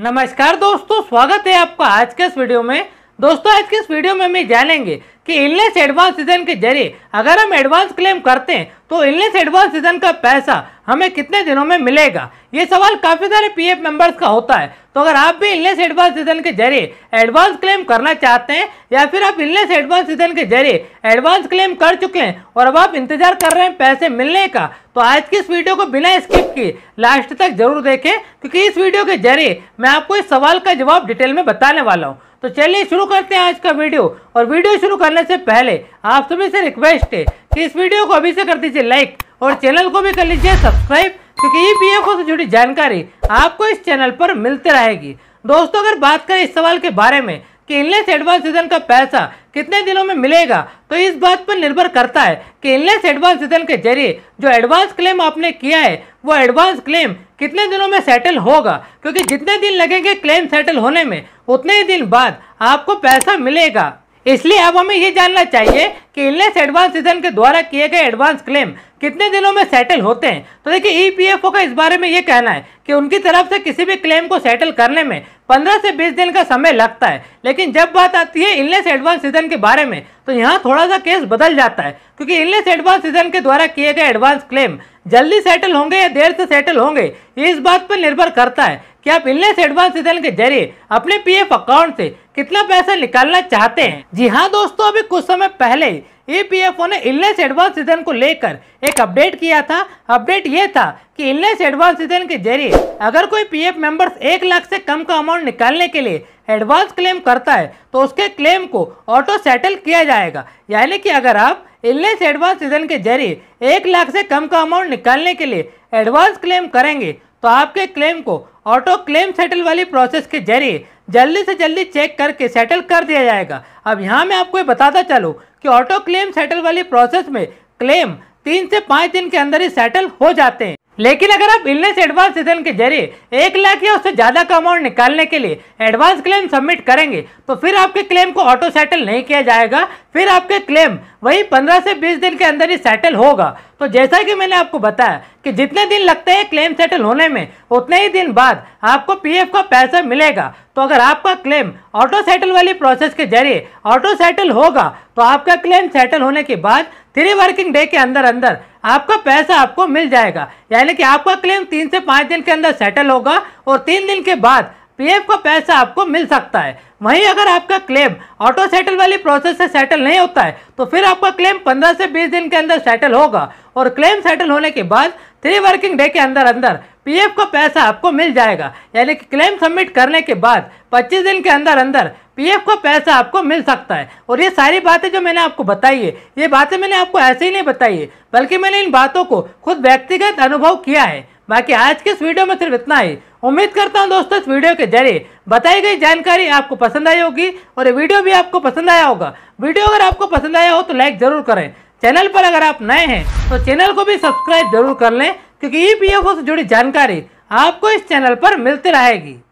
नमस्कार दोस्तों स्वागत है आपका आज के इस वीडियो में दोस्तों आज के इस वीडियो में हम जानेंगे कि इलनेस एडवांस सीजन के जरिए अगर हम एडवांस क्लेम करते हैं तो इलनेस एडवांस सीजन का पैसा हमें कितने दिनों में मिलेगा ये सवाल काफ़ी सारे पीएफ मेंबर्स का होता है तो अगर आप भी इलनेस एडवांस सीजन के जरिए एडवांस क्लेम करना चाहते हैं या फिर आप इलनेस एडवांस सीजन के जरिए एडवांस क्लेम कर चुके हैं और अब आप इंतजार कर रहे हैं पैसे मिलने का तो आज की इस वीडियो को बिना स्किप किए लास्ट तक जरूर देखें क्योंकि इस वीडियो के जरिए मैं आपको इस सवाल का जवाब डिटेल में बताने वाला हूँ तो चलिए शुरू करते हैं आज का वीडियो और वीडियो शुरू करने से पहले आप सभी से रिक्वेस्ट है कि इस वीडियो को अभी से कर दीजिए लाइक और चैनल को भी कर लीजिए सब्सक्राइब क्योंकि ई पी से जुड़ी जानकारी आपको इस चैनल पर मिलती रहेगी दोस्तों अगर बात करें इस सवाल के बारे में कि इनलेस एडवांस सीजन का पैसा कितने दिनों में मिलेगा तो इस बात पर निर्भर करता है कि इनलेस एडवांस सीजन के जरिए जो एडवांस क्लेम आपने किया है वो एडवांस क्लेम कितने दिनों में सेटल होगा क्योंकि जितने दिन लगेंगे क्लेम सेटल होने में उतने ही दिन बाद आपको पैसा मिलेगा इसलिए अब हमें ये जानना चाहिए कि इनलेस एडवांस सीजन के द्वारा किए गए एडवांस क्लेम कितने दिनों में सेटल होते हैं तो देखिए ईपीएफओ e का इस बारे में ये कहना है कि उनकी तरफ से किसी भी क्लेम को सेटल करने में 15 से 20 दिन का समय लगता है लेकिन जब बात आती है इलनेस एडवांस सीजन के बारे में तो यहाँ थोड़ा सा केस बदल जाता है क्योंकि इलनेस एडवांस सीजन के द्वारा किए गए एडवांस क्लेम जल्दी सेटल होंगे या देर से सेटल होंगे ये इस बात पर निर्भर करता है कि आप इलनेस एडवांस सीजन के जरिए अपने पीएफ अकाउंट से कितना पैसा निकालना चाहते हैं जी हाँ दोस्तों अभी कुछ समय पहले ईपीएफओ e ने इलनेस एडवांस सीजन को लेकर एक अपडेट किया था अपडेट ये था कि इलनेस एडवांस सीजन के जरिए अगर कोई पीएफ मेंबर्स एक लाख से कम का अमाउंट निकालने के लिए एडवांस क्लेम करता है तो उसके क्लेम को ऑटो सेटल किया जाएगा यानी कि अगर आप इलनेस एडवांस सीजन के जरिए एक लाख से कम का अमाउंट निकालने के लिए एडवांस क्लेम करेंगे तो आपके क्लेम को ऑटो क्लेम सेटल वाली प्रोसेस के जरिए जल्दी से जल्दी चेक करके सेटल कर दिया जाएगा अब यहाँ मैं आपको बताता चलूँ कि ऑटो क्लेम सेटल वाली प्रोसेस में क्लेम तीन से पाँच दिन के अंदर ही सेटल हो जाते हैं लेकिन अगर आप इलनेस एडवांस सीजन के जरिए एक लाख या उससे ज़्यादा का अमाउंट निकालने के लिए एडवांस क्लेम सबमिट करेंगे तो फिर आपके क्लेम को ऑटो सेटल नहीं किया जाएगा फिर आपके क्लेम वही पंद्रह से बीस दिन के अंदर ही सेटल होगा तो जैसा कि मैंने आपको बताया कि जितने दिन लगते हैं क्लेम सेटल होने में उतने ही दिन बाद आपको पीएफ का पैसा मिलेगा तो अगर आपका क्लेम ऑटो सेटल वाली प्रोसेस के जरिए ऑटो सेटल होगा तो आपका क्लेम सेटल होने के बाद थ्री वर्किंग डे के अंदर अंदर आपका पैसा आपको मिल जाएगा यानी कि आपका क्लेम तीन से पाँच दिन के अंदर सेटल होगा और तीन दिन के बाद पीएफ का पैसा आपको मिल सकता है वहीं अगर आपका क्लेम ऑटो सेटल वाली प्रोसेस से सेटल नहीं होता है तो फिर आपका क्लेम 15 से 20 दिन के अंदर सेटल होगा और क्लेम सेटल होने के बाद थ्री वर्किंग डे के अंदर अंदर पीएफ का पैसा आपको मिल जाएगा यानी कि क्लेम सबमिट करने के बाद 25 दिन के अंदर अंदर पीएफ का पैसा आपको मिल सकता है और ये सारी बातें जो मैंने आपको बताई है ये बातें मैंने आपको ऐसे ही नहीं बताई है बल्कि मैंने इन बातों को खुद व्यक्तिगत अनुभव किया है बाकी आज के इस वीडियो में सिर्फ इतना ही उम्मीद करता हूँ दोस्तों इस वीडियो के जरिए बताई गई जानकारी आपको पसंद आई होगी और ये वीडियो भी आपको पसंद आया होगा वीडियो अगर आपको पसंद आया हो तो लाइक ज़रूर करें चैनल पर अगर आप नए हैं तो चैनल को भी सब्सक्राइब जरूर कर लें क्योंकि ई से जुड़ी जानकारी आपको इस चैनल पर मिलती रहेगी